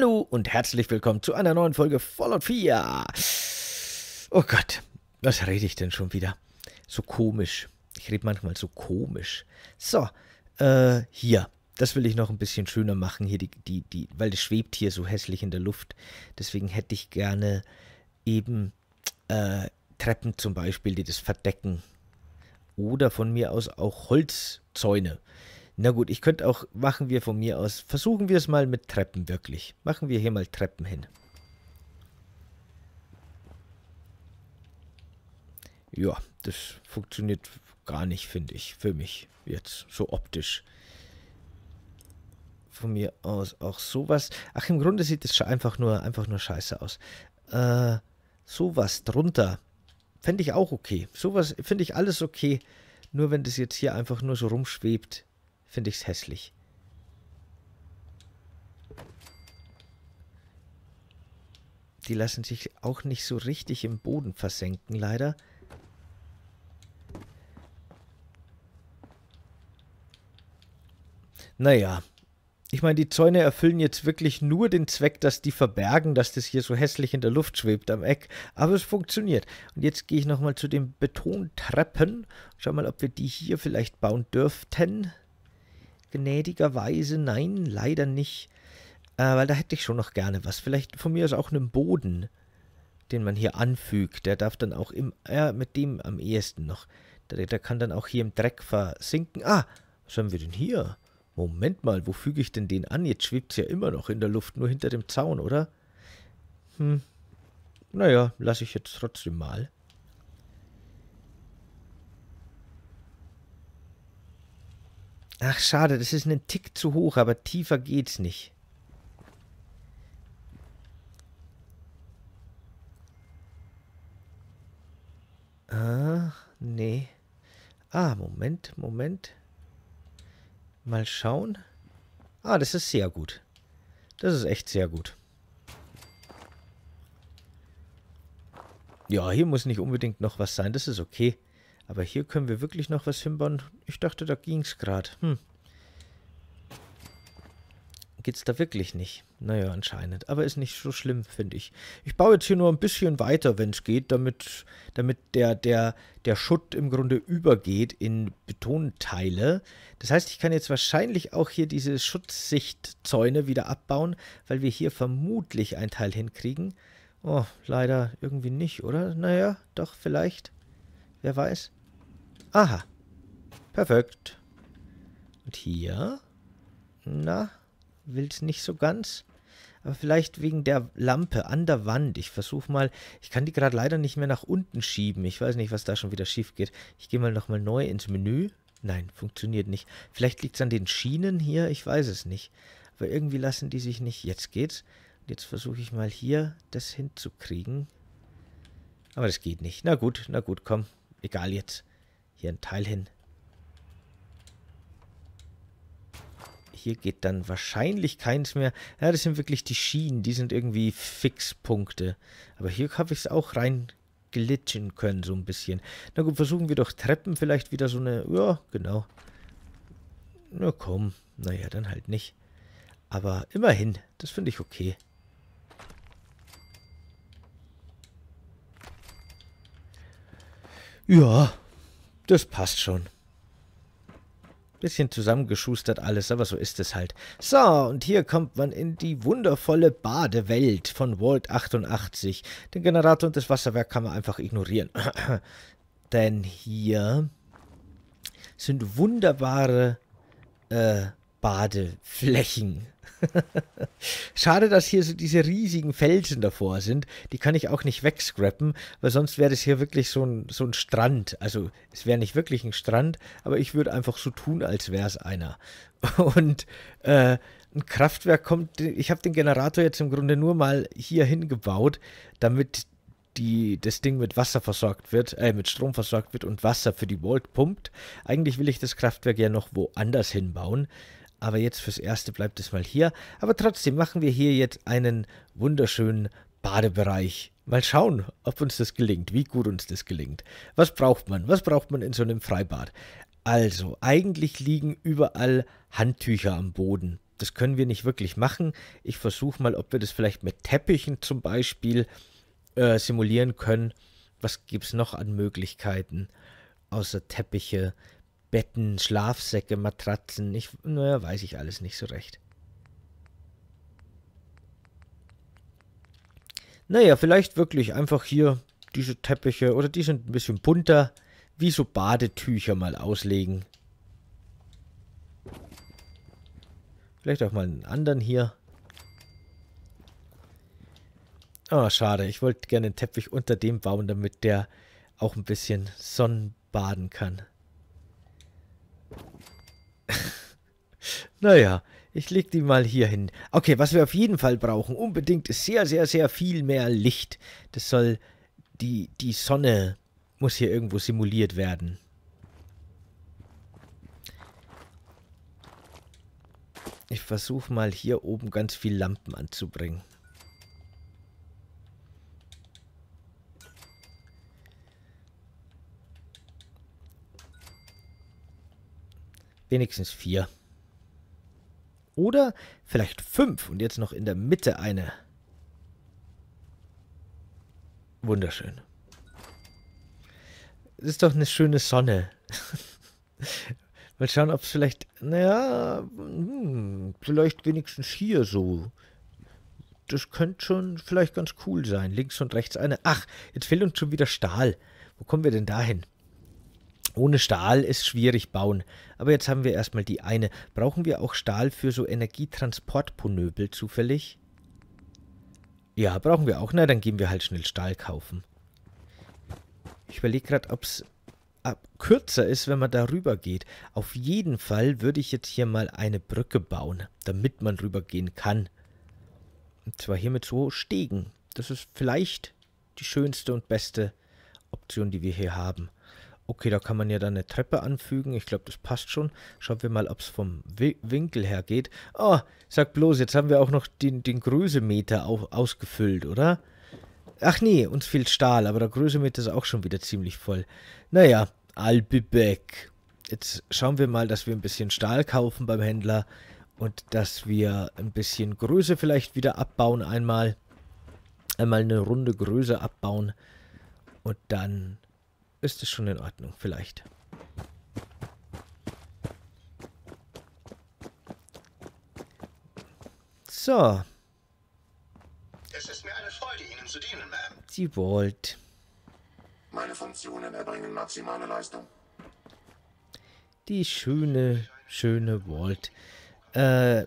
Hallo und herzlich willkommen zu einer neuen Folge Fallout 4. Oh Gott, was rede ich denn schon wieder? So komisch. Ich rede manchmal so komisch. So, äh, hier. Das will ich noch ein bisschen schöner machen, hier die, die, die, weil es schwebt hier so hässlich in der Luft. Deswegen hätte ich gerne eben äh, Treppen zum Beispiel, die das verdecken. Oder von mir aus auch Holzzäune. Na gut, ich könnte auch, machen wir von mir aus, versuchen wir es mal mit Treppen wirklich. Machen wir hier mal Treppen hin. Ja, das funktioniert gar nicht, finde ich, für mich jetzt, so optisch. Von mir aus auch sowas. Ach, im Grunde sieht es einfach nur, einfach nur scheiße aus. Äh, sowas drunter fände ich auch okay. Sowas finde ich alles okay. Nur wenn das jetzt hier einfach nur so rumschwebt, finde ich es hässlich. Die lassen sich auch nicht so richtig im Boden versenken, leider. Naja. Ich meine, die Zäune erfüllen jetzt wirklich nur den Zweck, dass die verbergen, dass das hier so hässlich in der Luft schwebt am Eck. Aber es funktioniert. Und jetzt gehe ich nochmal zu den Betontreppen. Schau mal, ob wir die hier vielleicht bauen dürften gnädigerweise nein, leider nicht. Äh, weil da hätte ich schon noch gerne was. Vielleicht von mir aus auch einen Boden, den man hier anfügt. Der darf dann auch im, ja, mit dem am ehesten noch. Der, der kann dann auch hier im Dreck versinken. Ah, was haben wir denn hier? Moment mal, wo füge ich denn den an? Jetzt schwebt es ja immer noch in der Luft, nur hinter dem Zaun, oder? Hm. Naja, lasse ich jetzt trotzdem mal. Ach, schade, das ist ein Tick zu hoch, aber tiefer geht's nicht. Ah, nee. Ah, Moment, Moment. Mal schauen. Ah, das ist sehr gut. Das ist echt sehr gut. Ja, hier muss nicht unbedingt noch was sein. Das ist okay. Aber hier können wir wirklich noch was hinbauen. Ich dachte, da ging es gerade. Hm. Geht's da wirklich nicht? Naja, anscheinend. Aber ist nicht so schlimm, finde ich. Ich baue jetzt hier nur ein bisschen weiter, wenn es geht, damit, damit der, der, der Schutt im Grunde übergeht in Betonteile. Das heißt, ich kann jetzt wahrscheinlich auch hier diese Schutzsichtzäune wieder abbauen, weil wir hier vermutlich ein Teil hinkriegen. Oh, leider irgendwie nicht, oder? Naja, doch, vielleicht. Wer weiß. Aha. Perfekt. Und hier? Na, will es nicht so ganz? Aber vielleicht wegen der Lampe an der Wand. Ich versuche mal, ich kann die gerade leider nicht mehr nach unten schieben. Ich weiß nicht, was da schon wieder schief geht. Ich gehe mal nochmal neu ins Menü. Nein, funktioniert nicht. Vielleicht liegt es an den Schienen hier, ich weiß es nicht. Aber irgendwie lassen die sich nicht. Jetzt geht's. Und jetzt versuche ich mal hier das hinzukriegen. Aber das geht nicht. Na gut, na gut, komm. Egal jetzt hier ein Teil hin. Hier geht dann wahrscheinlich keins mehr. Ja, das sind wirklich die Schienen. Die sind irgendwie Fixpunkte. Aber hier habe ich es auch rein glitschen können, so ein bisschen. Na gut, versuchen wir doch Treppen vielleicht wieder so eine... Ja, genau. Na komm. Naja, dann halt nicht. Aber immerhin, das finde ich okay. Ja, das passt schon. Bisschen zusammengeschustert alles, aber so ist es halt. So, und hier kommt man in die wundervolle Badewelt von Vault 88. Den Generator und das Wasserwerk kann man einfach ignorieren. Denn hier sind wunderbare äh, Badeflächen. Schade, dass hier so diese riesigen Felsen davor sind. Die kann ich auch nicht wegscrappen, weil sonst wäre das hier wirklich so ein, so ein Strand. Also es wäre nicht wirklich ein Strand, aber ich würde einfach so tun, als wäre es einer. Und äh, ein Kraftwerk kommt, ich habe den Generator jetzt im Grunde nur mal hier hingebaut, damit die, das Ding mit Wasser versorgt wird, äh, mit Strom versorgt wird und Wasser für die Volt pumpt. Eigentlich will ich das Kraftwerk ja noch woanders hinbauen, aber jetzt fürs Erste bleibt es mal hier. Aber trotzdem machen wir hier jetzt einen wunderschönen Badebereich. Mal schauen, ob uns das gelingt, wie gut uns das gelingt. Was braucht man? Was braucht man in so einem Freibad? Also, eigentlich liegen überall Handtücher am Boden. Das können wir nicht wirklich machen. Ich versuche mal, ob wir das vielleicht mit Teppichen zum Beispiel äh, simulieren können. Was gibt es noch an Möglichkeiten außer Teppiche? Betten, Schlafsäcke, Matratzen, ich, naja, weiß ich alles nicht so recht. Naja, vielleicht wirklich einfach hier diese Teppiche oder die sind ein bisschen bunter, wie so Badetücher mal auslegen. Vielleicht auch mal einen anderen hier. Oh, schade. Ich wollte gerne einen Teppich unter dem bauen, damit der auch ein bisschen Sonnenbaden kann. Naja, ich leg die mal hier hin. Okay, was wir auf jeden Fall brauchen, unbedingt, ist sehr, sehr, sehr viel mehr Licht. Das soll, die, die Sonne muss hier irgendwo simuliert werden. Ich versuche mal hier oben ganz viel Lampen anzubringen. Wenigstens vier. Oder vielleicht fünf und jetzt noch in der Mitte eine. Wunderschön. Es ist doch eine schöne Sonne. Mal schauen, ob es vielleicht... Naja, hm, vielleicht wenigstens hier so. Das könnte schon vielleicht ganz cool sein. Links und rechts eine... Ach, jetzt fehlt uns schon wieder Stahl. Wo kommen wir denn da hin? Ohne Stahl ist schwierig bauen. Aber jetzt haben wir erstmal die eine. Brauchen wir auch Stahl für so Energietransportponöbel zufällig? Ja, brauchen wir auch. Na, dann gehen wir halt schnell Stahl kaufen. Ich überlege gerade, ob es ah, kürzer ist, wenn man da rüber geht. Auf jeden Fall würde ich jetzt hier mal eine Brücke bauen, damit man rübergehen kann. Und zwar hier mit so Stegen. Das ist vielleicht die schönste und beste Option, die wir hier haben. Okay, da kann man ja dann eine Treppe anfügen. Ich glaube, das passt schon. Schauen wir mal, ob es vom Winkel her geht. Oh, sag bloß, jetzt haben wir auch noch den, den Größemeter au ausgefüllt, oder? Ach nee, uns fehlt Stahl, aber der Größemeter ist auch schon wieder ziemlich voll. Naja, I'll be back. Jetzt schauen wir mal, dass wir ein bisschen Stahl kaufen beim Händler und dass wir ein bisschen Größe vielleicht wieder abbauen einmal. Einmal eine runde Größe abbauen und dann ist es schon in Ordnung, vielleicht. So. Es ist mir eine Freude, Ihnen zu dienen, Ma'am. Sie wollt. Meine Funktionen erbringen maximale Leistung. Die schöne, schöne Walt. Äh,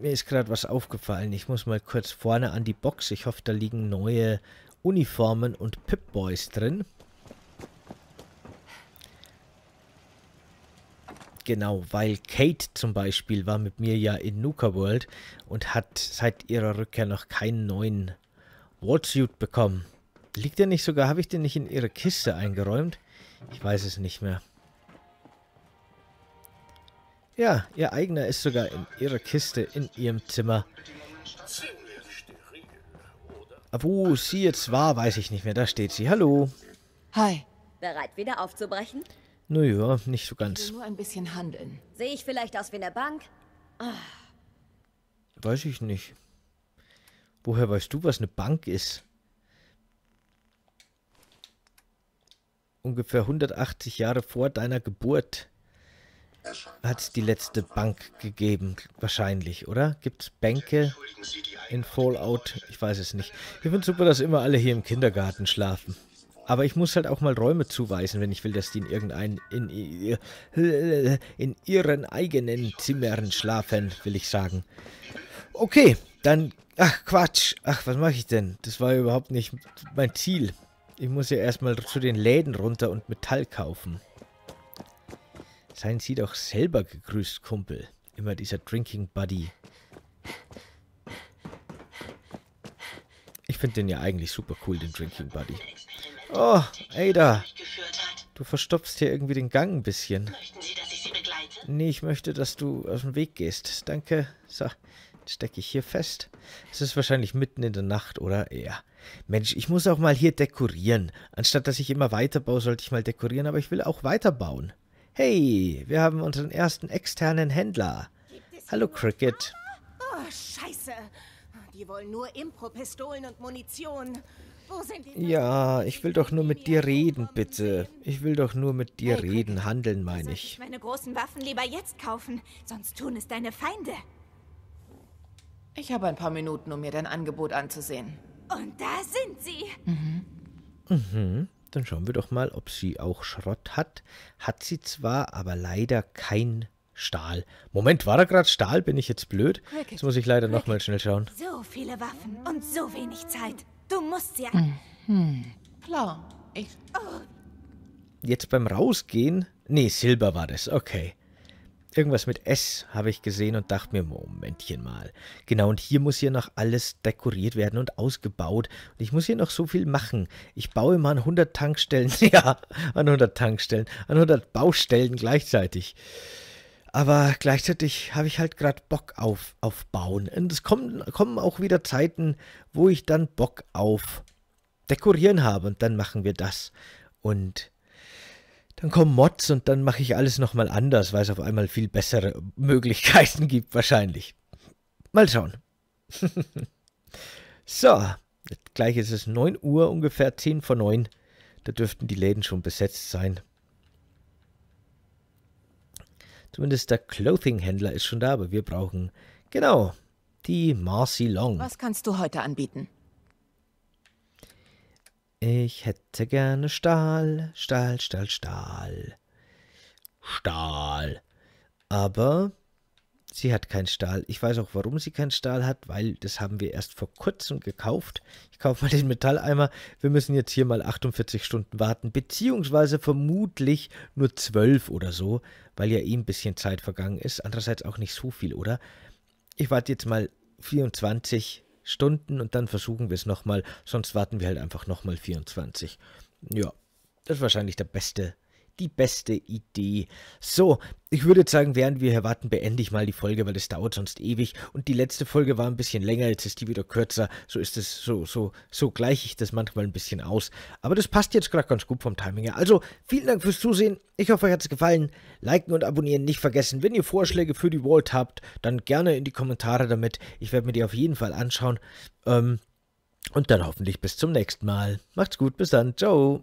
mir ist gerade was aufgefallen. Ich muss mal kurz vorne an die Box. Ich hoffe, da liegen neue Uniformen und Pip-Boys drin. Genau, weil Kate zum Beispiel war mit mir ja in Nuka World und hat seit ihrer Rückkehr noch keinen neuen Wardsuit bekommen. Liegt der nicht sogar, habe ich den nicht in ihre Kiste eingeräumt? Ich weiß es nicht mehr. Ja, ihr eigener ist sogar in ihrer Kiste in ihrem Zimmer. Wo sie jetzt war, weiß ich nicht mehr. Da steht sie. Hallo. Hi. Bereit, wieder aufzubrechen? Naja, nicht so ganz. Ich will nur ein bisschen handeln. Sehe ich vielleicht aus wie eine Bank? Ah. Weiß ich nicht. Woher weißt du, was eine Bank ist? Ungefähr 180 Jahre vor deiner Geburt hat es die letzte Bank gegeben, wahrscheinlich, oder? Gibt es Bänke in Fallout? Ich weiß es nicht. Ich finde super, dass immer alle hier im Kindergarten schlafen. Aber ich muss halt auch mal Räume zuweisen, wenn ich will, dass die in irgendeinen, in, in ihren eigenen Zimmern schlafen, will ich sagen. Okay, dann, ach Quatsch, ach was mache ich denn? Das war ja überhaupt nicht mein Ziel. Ich muss ja erstmal zu den Läden runter und Metall kaufen. Seien Sie doch selber gegrüßt, Kumpel. Immer dieser Drinking Buddy. Ich finde den ja eigentlich super cool, den Drinking Buddy. Oh, Ada. Du verstopfst hier irgendwie den Gang ein bisschen. Möchten Sie, dass ich Sie begleite? Nee, ich möchte, dass du aus dem Weg gehst. Danke. So, stecke ich hier fest. Es ist wahrscheinlich mitten in der Nacht, oder? Ja. Mensch, ich muss auch mal hier dekorieren. Anstatt dass ich immer weiterbaue, sollte ich mal dekorieren, aber ich will auch weiterbauen. Hey, wir haben unseren ersten externen Händler. Hallo, Cricket. Ah, oh, scheiße. Die wollen nur Impro-Pistolen und Munition. Ja, ich will doch nur mit dir reden, bitte. Ich will doch nur mit dir hey, reden, handeln, meine ich. ich meine großen Waffen lieber jetzt kaufen, sonst tun es deine Feinde. Ich habe ein paar Minuten, um mir dein Angebot anzusehen. Und da sind sie. Mhm. Mhm. Dann schauen wir doch mal, ob sie auch Schrott hat. Hat sie zwar, aber leider kein Stahl. Moment, war da gerade Stahl? Bin ich jetzt blöd? Jetzt muss ich leider nochmal schnell schauen. So viele Waffen und so wenig Zeit. Du musst ja. Hm, hm. Klar, ich. Jetzt beim Rausgehen? Nee, Silber war das, okay. Irgendwas mit S habe ich gesehen und dachte mir, Momentchen mal. Genau, und hier muss hier noch alles dekoriert werden und ausgebaut. Und ich muss hier noch so viel machen. Ich baue mal an 100 Tankstellen, ja, an 100 Tankstellen, an 100 Baustellen gleichzeitig. Aber gleichzeitig habe ich halt gerade Bock auf, auf Bauen. Und es kommen, kommen auch wieder Zeiten, wo ich dann Bock auf Dekorieren habe. Und dann machen wir das. Und dann kommen Mods und dann mache ich alles nochmal anders, weil es auf einmal viel bessere Möglichkeiten gibt wahrscheinlich. Mal schauen. so, gleich ist es 9 Uhr, ungefähr 10 vor 9. Da dürften die Läden schon besetzt sein. Zumindest der Clothing-Händler ist schon da, aber wir brauchen, genau, die Marcy Long. Was kannst du heute anbieten? Ich hätte gerne Stahl, Stahl, Stahl, Stahl. Stahl. Aber Sie hat keinen Stahl. Ich weiß auch, warum sie keinen Stahl hat, weil das haben wir erst vor kurzem gekauft. Ich kaufe mal den Metalleimer. Wir müssen jetzt hier mal 48 Stunden warten, beziehungsweise vermutlich nur 12 oder so, weil ja eh ein bisschen Zeit vergangen ist. Andererseits auch nicht so viel, oder? Ich warte jetzt mal 24 Stunden und dann versuchen wir es nochmal. Sonst warten wir halt einfach nochmal 24. Ja, das ist wahrscheinlich der beste die beste Idee. So, ich würde sagen, während wir hier warten, beende ich mal die Folge, weil das dauert sonst ewig. Und die letzte Folge war ein bisschen länger, jetzt ist die wieder kürzer. So ist es, so, so, so gleiche ich das manchmal ein bisschen aus. Aber das passt jetzt gerade ganz gut vom Timing her. Also, vielen Dank fürs Zusehen. Ich hoffe, euch hat es gefallen. Liken und abonnieren nicht vergessen. Wenn ihr Vorschläge für die Vault habt, dann gerne in die Kommentare damit. Ich werde mir die auf jeden Fall anschauen. Ähm, und dann hoffentlich bis zum nächsten Mal. Macht's gut, bis dann. Ciao.